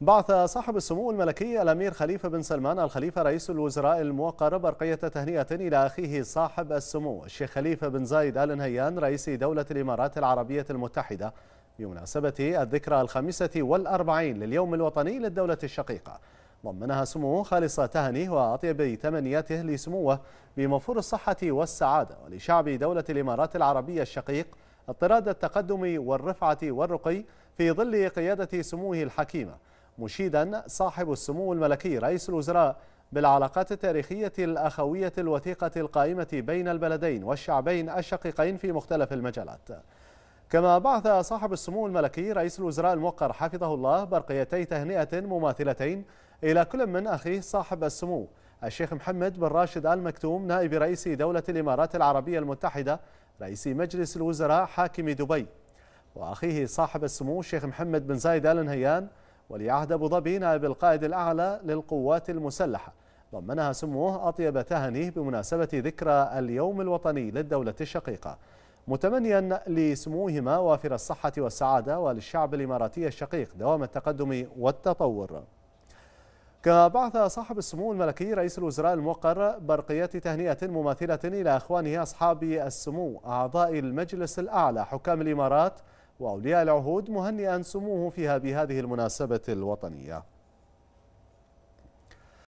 بعث صاحب السمو الملكي الأمير خليفة بن سلمان الخليفة رئيس الوزراء الموقر برقية تهنئة إلى أخيه صاحب السمو الشيخ خليفة بن زايد آل نهيان رئيس دولة الإمارات العربية المتحدة بمناسبة الذكرى الخامسة والأربعين لليوم الوطني للدولة الشقيقة ضمنها سموه خالص تهنيه وأطيب تمنياته لسموه بمفور الصحة والسعادة ولشعب دولة الإمارات العربية الشقيق اطراد التقدم والرفعة والرقي في ظل قيادة سموه الحكيمة مشيدا صاحب السمو الملكي رئيس الوزراء بالعلاقات التاريخية الأخوية الوثيقة القائمة بين البلدين والشعبين الشقيقين في مختلف المجالات كما بعث صاحب السمو الملكي رئيس الوزراء الموقر حفظه الله برقيتي تهنئة مماثلتين إلى كل من أخيه صاحب السمو الشيخ محمد بن راشد آل مكتوم نائب رئيس دولة الإمارات العربية المتحدة رئيس مجلس الوزراء حاكم دبي وأخيه صاحب السمو الشيخ محمد بن زايد آل نهيان وليعهد أبو ظبي نائب القائد الأعلى للقوات المسلحة ضمنها سموه أطيب تهنيه بمناسبة ذكرى اليوم الوطني للدولة الشقيقة متمنيا لسموهما وافر الصحة والسعادة وللشعب الإماراتي الشقيق دوام التقدم والتطور كما بعث صاحب السمو الملكي رئيس الوزراء الموقر برقية تهنئة مماثلة إلى أخوانه أصحاب السمو أعضاء المجلس الأعلى حكام الإمارات وأولياء العهود مهنئا سموه فيها بهذه المناسبة الوطنية